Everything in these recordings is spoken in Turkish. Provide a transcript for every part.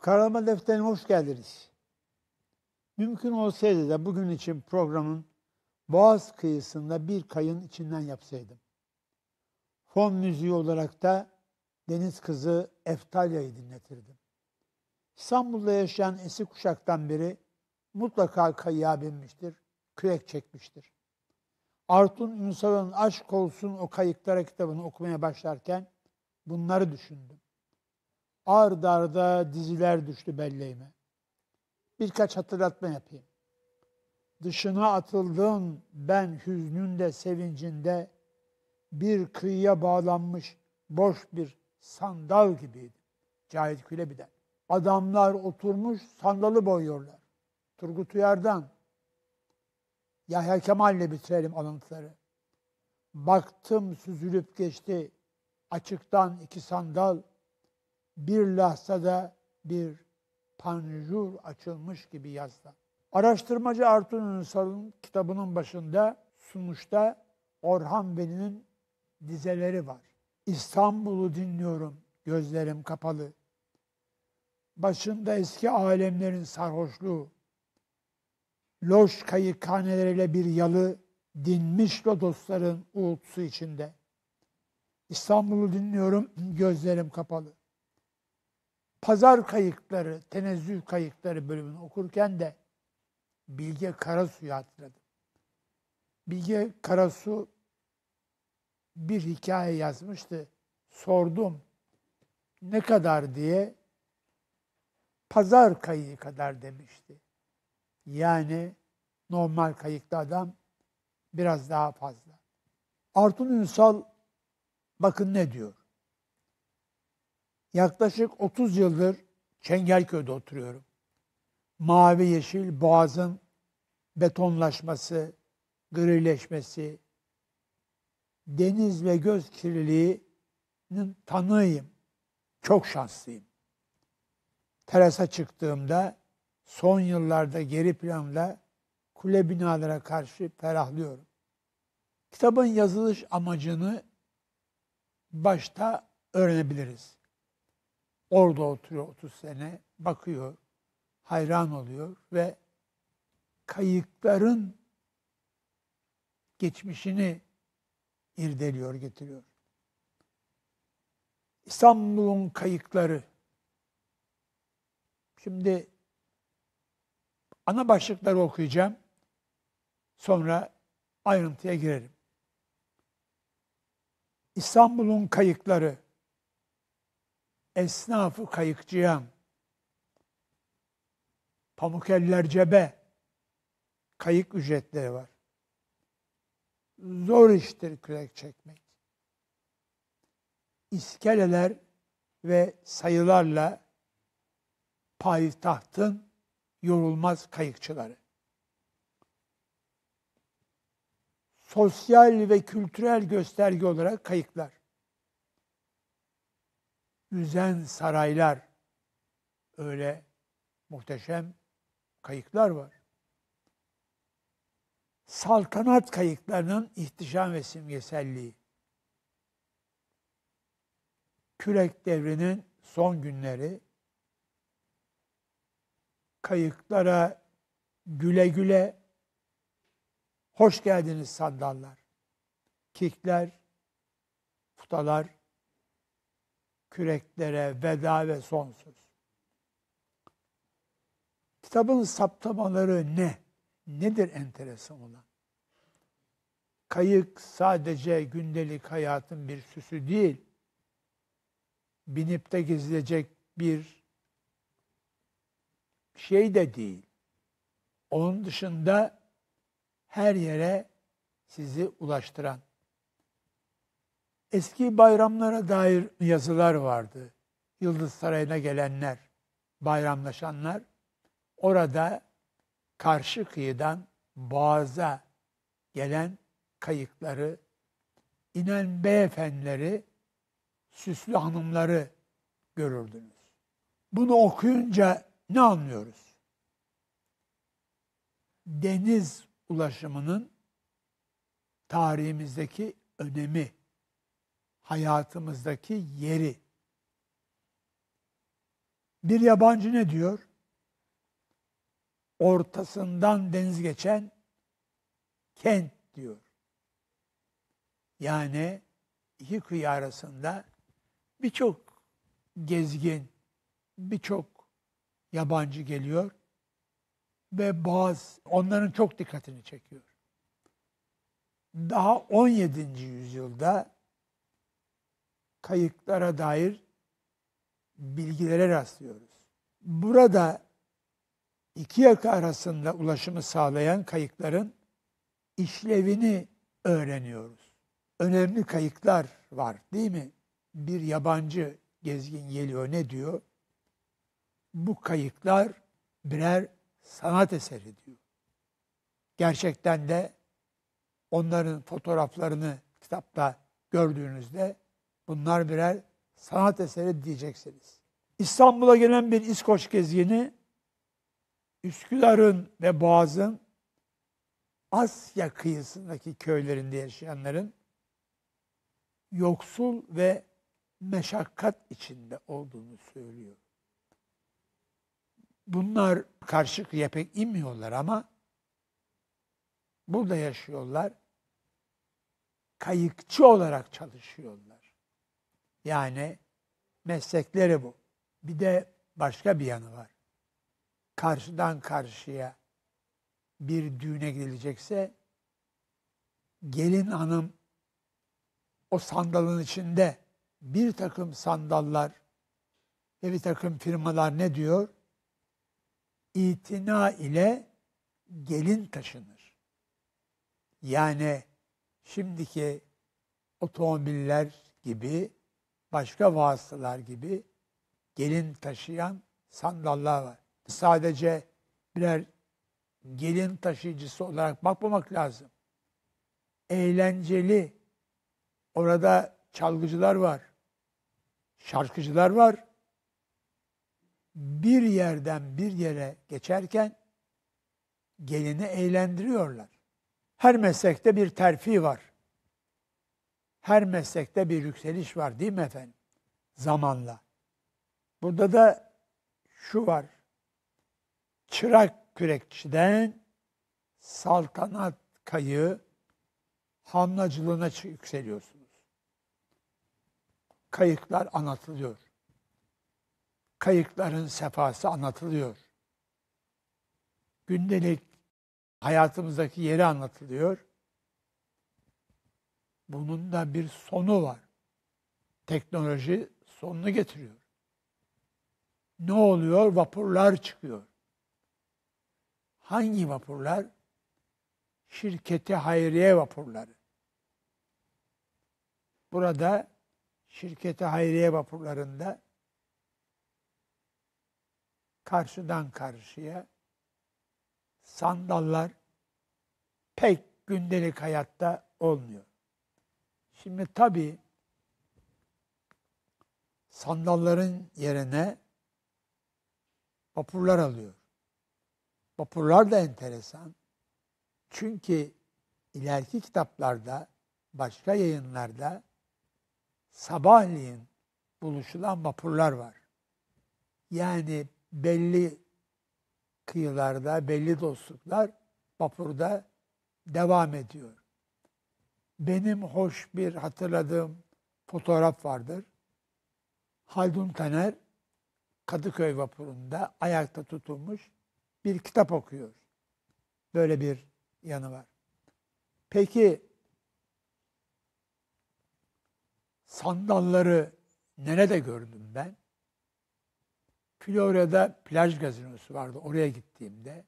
Kararlama defterine hoş geldiniz. Mümkün olsaydı da bugün için programın Boğaz kıyısında bir kayın içinden yapsaydım. Fon müziği olarak da Deniz Kızı Eftalya'yı dinletirdim. İstanbul'da yaşayan eski kuşaktan biri mutlaka kayığa binmiştir, kürek çekmiştir. Artun Ünsal'ın Aşk Olsun O Kayıklara kitabını okumaya başlarken bunları düşündüm ard arda diziler düştü belleğime. Birkaç hatırlatma yapayım. Dışına atıldığın ben hüznün de sevincinde bir kıyıya bağlanmış boş bir sandal gibiydi Cahit Külebiden. Adamlar oturmuş sandalı boyuyorlar. Turgut Uyar'dan. Yahya Kemal'le bitirelim alıntıları. Baktım süzülüp geçti açıktan iki sandal bir lahzada bir panjur açılmış gibi yazdı. Araştırmacı Artun Ünsal'ın kitabının başında sunuşta Orhan Veli'nin dizeleri var. İstanbul'u dinliyorum, gözlerim kapalı. Başında eski alemlerin sarhoşluğu. Loş kayıkhaneleriyle bir yalı, dinmiş lodosların uğultusu içinde. İstanbul'u dinliyorum, gözlerim kapalı. Pazar kayıkları, tenezzül kayıkları bölümünü okurken de Bilge Karasu'yu hatırladım. Bilge Karasu bir hikaye yazmıştı. Sordum ne kadar diye pazar kayığı kadar demişti. Yani normal kayıklı adam biraz daha fazla. Artun Ünsal bakın ne diyor. Yaklaşık 30 yıldır Çengelköy'de oturuyorum. Mavi yeşil boğazın betonlaşması, grileşmesi, deniz ve göz kirliliğinin tanığıyım. Çok şanslıyım. Terasa çıktığımda son yıllarda geri planla kule binalara karşı ferahlıyorum. Kitabın yazılış amacını başta öğrenebiliriz. Orada oturuyor 30 sene, bakıyor, hayran oluyor ve kayıkların geçmişini irdeliyor, getiriyor. İstanbul'un kayıkları. Şimdi ana başlıkları okuyacağım. Sonra ayrıntıya girelim. İstanbul'un kayıkları esnafı kayıkçıya, pamukeller cebe, kayık ücretleri var. Zor iştir kürek çekmek. İskeleler ve sayılarla payitahtın yorulmaz kayıkçıları. Sosyal ve kültürel gösterge olarak kayıklar yüzen saraylar öyle muhteşem kayıklar var. Saltanat kayıklarının ihtişam ve simgeselliği. Kürek devrinin son günleri kayıklara güle güle hoş geldiniz sandallar, kikler, futalar, küreklere veda ve son söz. Kitabın saptamaları ne? Nedir enteresan olan? Kayık sadece gündelik hayatın bir süsü değil. Binip de gezilecek bir şey de değil. Onun dışında her yere sizi ulaştıran Eski bayramlara dair yazılar vardı. Yıldız Sarayı'na gelenler, bayramlaşanlar orada karşı kıyıdan boğaza gelen kayıkları, inen beyefendileri, süslü hanımları görürdünüz. Bunu okuyunca ne anlıyoruz? Deniz ulaşımının tarihimizdeki önemi hayatımızdaki yeri. Bir yabancı ne diyor? Ortasından deniz geçen kent diyor. Yani iki kıyı arasında birçok gezgin, birçok yabancı geliyor ve bazı onların çok dikkatini çekiyor. Daha 17. yüzyılda kayıklara dair bilgilere rastlıyoruz. Burada iki yaka arasında ulaşımı sağlayan kayıkların işlevini öğreniyoruz. Önemli kayıklar var değil mi? Bir yabancı gezgin geliyor ne diyor? Bu kayıklar birer sanat eseri diyor. Gerçekten de onların fotoğraflarını kitapta gördüğünüzde Bunlar birer sanat eseri diyeceksiniz. İstanbul'a gelen bir İskoç gezgini Üsküdar'ın ve Boğaz'ın Asya kıyısındaki köylerinde yaşayanların yoksul ve meşakkat içinde olduğunu söylüyor. Bunlar karşı kıya pek inmiyorlar ama burada yaşıyorlar. Kayıkçı olarak çalışıyorlar. Yani meslekleri bu. Bir de başka bir yanı var. Karşıdan karşıya bir düğüne gelecekse gelin hanım o sandalın içinde bir takım sandallar ve bir takım firmalar ne diyor? İtina ile gelin taşınır. Yani şimdiki otomobiller gibi başka vasıtalar gibi gelin taşıyan sandallar var. Sadece birer gelin taşıyıcısı olarak bakmamak lazım. Eğlenceli, orada çalgıcılar var, şarkıcılar var. Bir yerden bir yere geçerken gelini eğlendiriyorlar. Her meslekte bir terfi var her meslekte bir yükseliş var değil mi efendim? Zamanla. Burada da şu var. Çırak kürekçiden saltanat kayığı hamlacılığına yükseliyorsunuz. Kayıklar anlatılıyor. Kayıkların sefası anlatılıyor. Gündelik hayatımızdaki yeri anlatılıyor. Bunun da bir sonu var. Teknoloji sonunu getiriyor. Ne oluyor? Vapurlar çıkıyor. Hangi vapurlar? Şirketi hayriye vapurları. Burada şirketi hayriye vapurlarında karşıdan karşıya sandallar pek gündelik hayatta olmuyor. Şimdi tabi sandalların yerine vapurlar alıyor. Vapurlar da enteresan. Çünkü ileriki kitaplarda, başka yayınlarda sabahleyin buluşulan vapurlar var. Yani belli kıyılarda, belli dostluklar vapurda devam ediyor benim hoş bir hatırladığım fotoğraf vardır. Haldun Taner Kadıköy vapurunda ayakta tutulmuş bir kitap okuyor. Böyle bir yanı var. Peki sandalları nerede gördüm ben? Florya'da plaj gazinosu vardı. Oraya gittiğimde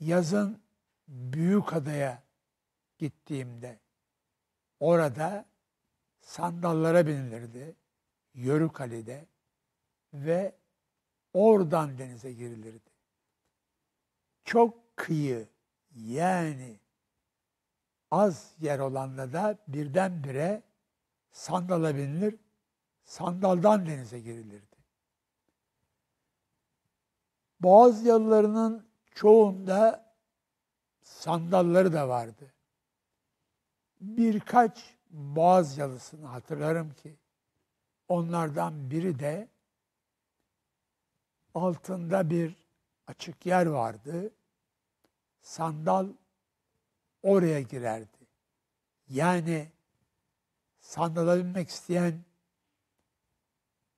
yazın büyük adaya gittiğimde orada sandallara binilirdi Yörükale'de ve oradan denize girilirdi. Çok kıyı yani az yer olanla da birdenbire sandala binilir, sandaldan denize girilirdi. Boğaz yalılarının çoğunda sandalları da vardı birkaç boğaz yalısını hatırlarım ki onlardan biri de altında bir açık yer vardı. Sandal oraya girerdi. Yani sandala binmek isteyen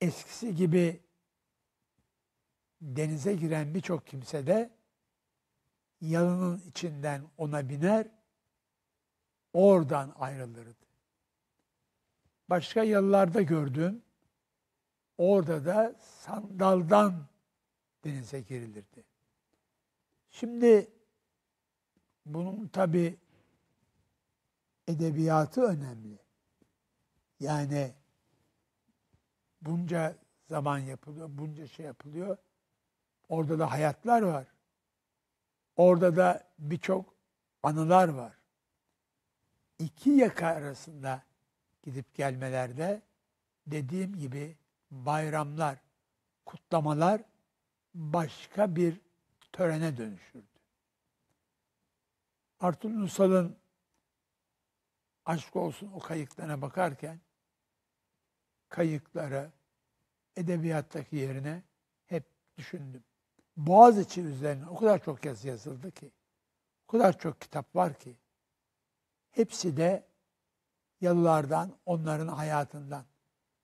eskisi gibi denize giren birçok kimse de yalının içinden ona biner oradan ayrılırdı. Başka yıllarda gördüm, orada da sandaldan denize girilirdi. Şimdi bunun tabi edebiyatı önemli. Yani bunca zaman yapılıyor, bunca şey yapılıyor. Orada da hayatlar var. Orada da birçok anılar var iki yaka arasında gidip gelmelerde dediğim gibi bayramlar, kutlamalar başka bir törene dönüşürdü. Artur Nusal'ın aşk olsun o kayıklarına bakarken kayıklara, edebiyattaki yerine hep düşündüm. Boğaziçi üzerine o kadar çok yazı yazıldı ki, o kadar çok kitap var ki Hepsi de yalılardan, onların hayatından.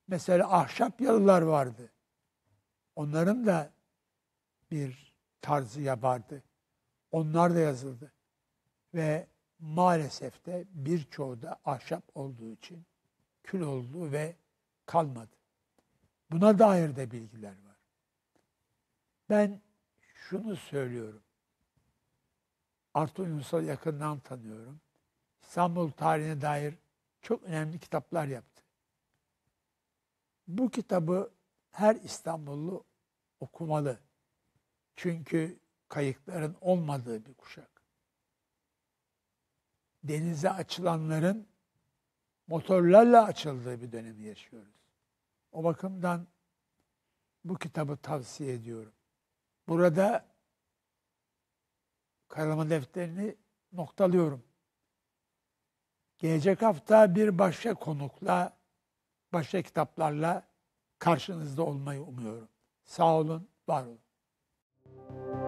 Mesela ahşap yalılar vardı. Onların da bir tarzı yapardı. Onlar da yazıldı. Ve maalesef de birçoğu da ahşap olduğu için kül oldu ve kalmadı. Buna dair de bilgiler var. Ben şunu söylüyorum. Artur Ünsal'ı yakından tanıyorum. İstanbul tarihine dair çok önemli kitaplar yaptı. Bu kitabı her İstanbullu okumalı. Çünkü kayıkların olmadığı bir kuşak. Denize açılanların motorlarla açıldığı bir dönemi yaşıyoruz. O bakımdan bu kitabı tavsiye ediyorum. Burada karalama defterini noktalıyorum. Gelecek hafta bir başka konukla, başka kitaplarla karşınızda olmayı umuyorum. Sağ olun, var olun.